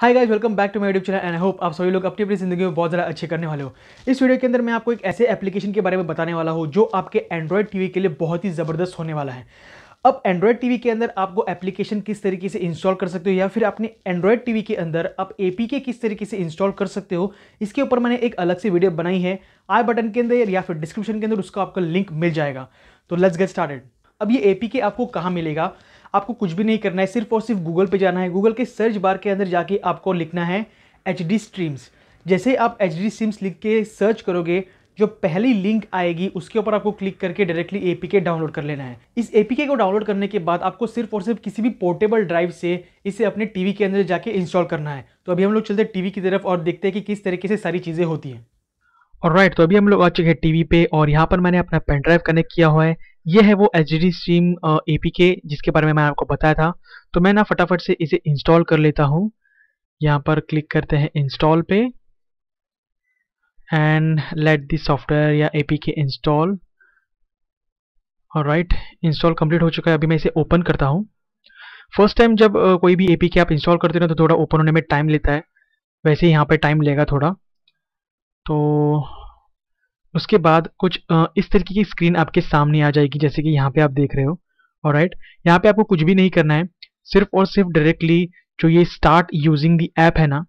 hi guys welcome back to my YouTube channel and I hope आप सभी लोग अपनी अपनी जिंदगी में बहुत ज़्यादा अच्छे करने वाले हो इस वीडियो के अंदर मैं आपको एक ऐसे एप्लीकेशन के बारे में बताने वाला हूँ जो आपके एंड्रॉयड टीवी के लिए बहुत ही ज़बरदस्त होने वाला है अब एंड्रॉयड टीवी के अंदर आपको एप्लीकेशन किस तरीके से इंस्टॉल कर सकते हो या फिर अपने एंड्रॉयड टीवी के अंदर आप के किस तरीके से इंस्टॉल कर सकते हो इसके ऊपर मैंने एक अलग से वीडियो बनाई है आई बटन के अंदर या फिर डिस्क्रिप्शन के अंदर उसका आपका लिंक मिल जाएगा तो लेट्स गेट स्टार्टेड अब ये ए आपको कहाँ मिलेगा आपको कुछ भी नहीं करना है सिर्फ और सिर्फ गूगल पे जाना है गूगल के सर्च बार के अंदर जाके आपको लिखना है एच डी स्ट्रीम्स जैसे आप एच डी स्ट्रीम्स लिख के सर्च करोगे जो पहली लिंक आएगी उसके ऊपर आपको क्लिक करके डायरेक्टली के डाउनलोड कर लेना है इस के को डाउनलोड करने के बाद आपको सिर्फ और सिर्फ किसी भी पोर्टेबल ड्राइव से इसे अपने टीवी के अंदर जाके इंस्टॉल करना है तो अभी हम लोग चलते हैं टीवी की तरफ और देखते हैं कि किस तरीके से सारी चीज़ें होती हैं और राइट तो अभी हम लोग आ चुके हैं टीवी पे और यहाँ पर मैंने अपना पेन ड्राइव कनेक्ट किया हुआ है ये है वो एच डी स्ट्रीम ए जिसके बारे में मैं आपको बताया था तो मैं ना फटाफट से इसे इंस्टॉल कर लेता हूँ यहाँ पर क्लिक करते हैं इंस्टॉल पे एंड लेट दिस सॉफ्टवेयर या A P K install right install complete हो चुका है अभी मैं इसे ओपन करता हूँ फर्स्ट टाइम जब कोई भी ए पी के आप इंस्टॉल करते हो तो थोड़ा ओपन होने में टाइम लेता है वैसे ही यहाँ पे टाइम लेगा थोड़ा तो उसके बाद कुछ इस तरीके की स्क्रीन आपके सामने आ जाएगी जैसे कि यहाँ पे आप देख रहे हो और राइट यहाँ पे आपको कुछ भी नहीं करना है सिर्फ और सिर्फ डायरेक्टली जो ये स्टार्ट यूजिंग दी ऐप है ना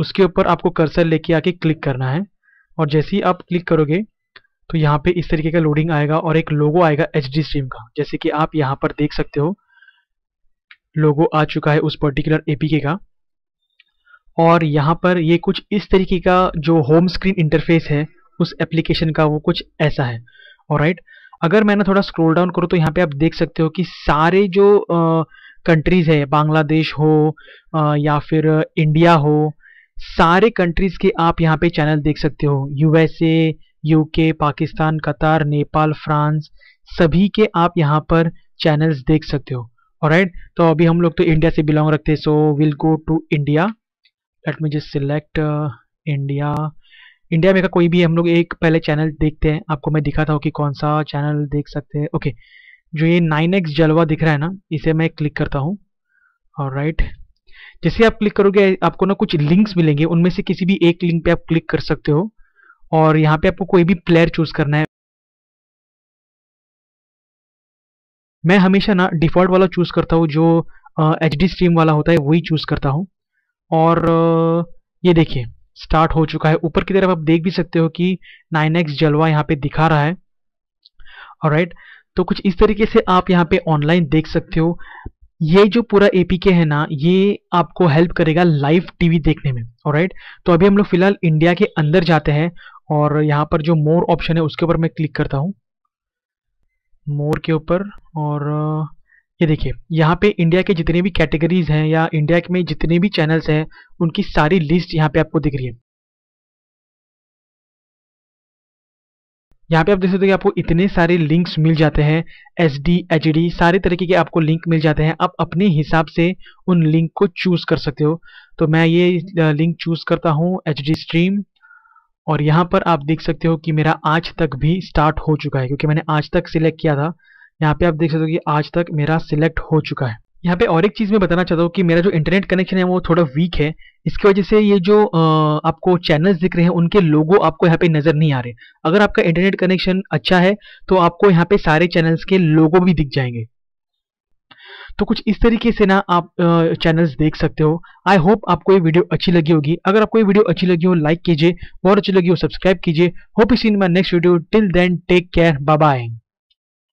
उसके ऊपर आपको कर्सर लेके आके क्लिक करना है और जैसे ही आप क्लिक करोगे तो यहाँ पे इस तरीके का लोडिंग आएगा और एक लोगो आएगा एच डी स्ट्रीम का जैसे कि आप यहाँ पर देख सकते हो लोगो आ चुका है उस पर्टिकुलर एपीके का और यहाँ पर ये कुछ इस तरीके का जो होम स्क्रीन इंटरफेस है उस एप्लीकेशन का वो कुछ ऐसा है और राइट अगर मैं ना थोड़ा स्क्रोल डाउन करूँ तो यहाँ पे आप देख सकते हो कि सारे जो कंट्रीज़ है बांग्लादेश हो आ, या फिर इंडिया हो सारे कंट्रीज़ के आप यहाँ पे चैनल देख सकते हो यूएसए यूके पाकिस्तान कतार नेपाल फ्रांस सभी के आप यहाँ पर चैनल्स देख सकते हो राइट तो अभी हम लोग तो इंडिया से बिलोंग रखते हैं so will go to India let me just select India India में का कोई भी हम लोग एक पहले चैनल देखते हैं आपको मैं दिखाता हूँ कि कौन सा चैनल देख सकते हैं ओके जो ये नाइन एक्स जलवा दिख रहा है ना इसे मैं क्लिक करता हूँ और राइट जैसे आप क्लिक करोगे आपको ना कुछ लिंक्स मिलेंगे उनमें से किसी भी एक लिंक पे आप क्लिक कर सकते हो और यहाँ पे आपको कोई भी प्लेयर चूज करना है मैं हमेशा ना डिफॉल्ट वाला चूज करता हूँ जो एच डी स्ट्रीम वाला होता है वही चूज करता हूँ और ये देखिए स्टार्ट हो चुका है ऊपर की तरफ आप देख भी सकते हो कि 9x जलवा यहाँ पे दिखा रहा है राइट तो कुछ इस तरीके से आप यहाँ पे ऑनलाइन देख सकते हो ये जो पूरा एपीके है ना ये आपको हेल्प करेगा लाइव टीवी देखने में राइट तो अभी हम लोग फिलहाल इंडिया के अंदर जाते हैं और यहाँ पर जो मोर ऑप्शन है उसके ऊपर मैं क्लिक करता हूँ मोर के ऊपर और ये देखिए यहाँ पे इंडिया के जितने भी कैटेगरीज हैं या इंडिया में जितने भी चैनल्स हैं उनकी सारी लिस्ट यहाँ पे आपको दिख रही है यहाँ पे आप देख सकते हो कि आपको इतने सारे लिंक्स मिल जाते हैं एस डी एच डी सारे तरीके के आपको लिंक मिल जाते हैं आप अपने हिसाब से उन लिंक को चूज़ कर सकते हो तो मैं ये लिंक चूज़ करता हूँ एच डी स्ट्रीम और यहाँ पर आप देख सकते हो कि मेरा आज तक भी स्टार्ट हो चुका है क्योंकि मैंने आज तक सिलेक्ट किया था यहाँ पे आप देख सकते हो कि आज तक मेरा सिलेक्ट हो चुका है यहाँ पे और एक चीज़ मैं बताना चाहता हूँ कि मेरा जो इंटरनेट कनेक्शन है वो थोड़ा वीक है इसकी वजह से ये जो आपको चैनल्स दिख रहे हैं उनके लोगो आपको यहाँ पे नज़र नहीं आ रहे अगर आपका इंटरनेट कनेक्शन अच्छा है तो आपको यहाँ पे सारे चैनल्स के लोगो भी दिख जाएंगे तो कुछ इस तरीके से ना आप चैनल्स देख सकते हो आई होप आपको ये वीडियो अच्छी लगी होगी अगर आपको ये वीडियो अच्छी लगी हो लाइक कीजिए बहुत अच्छी लगी हो सब्सक्राइब कीजिए होप इस in my next video till then take care bye